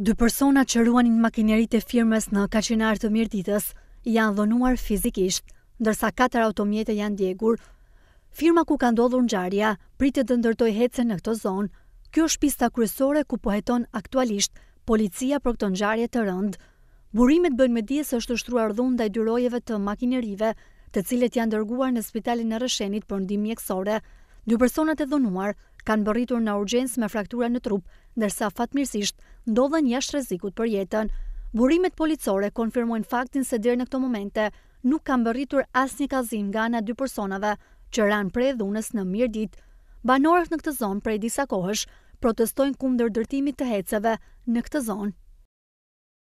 Dy persona që ruanin makinerit e firmës në kaqinar të mirë ditës janë dhonuar fizikisht, ndërsa katër automjete janë djegur. Firma ku ka ndodhur ngjarja pritet të ndërtojë hece në këtë zonë. Kjo është pista kryesore ku po heton aktualisht policia për këtë ngjarje të rëndë. Burimet bënë me se është ushtruar dhunë ndaj dyrojeve të makinerive, të cilët janë dërguar në spitalin e rëshenit për ndihmë mjekësore. Dy personat e dhonuar kanë bëritur në urgjens me fraktura në trup, ndërsa fatmirësisht ndodhen jashtë rrezikut për jetën. Burimet policore konfirmojnë faktin se deri në këto momente nuk kanë bërritur asnjë kazim nga ana dy personave që ranë prej dhunës në mirëditë. Banorët në këtë zonë prej disa kohësh protestojnë kundër ndërtimit të heceve në këtë zonë.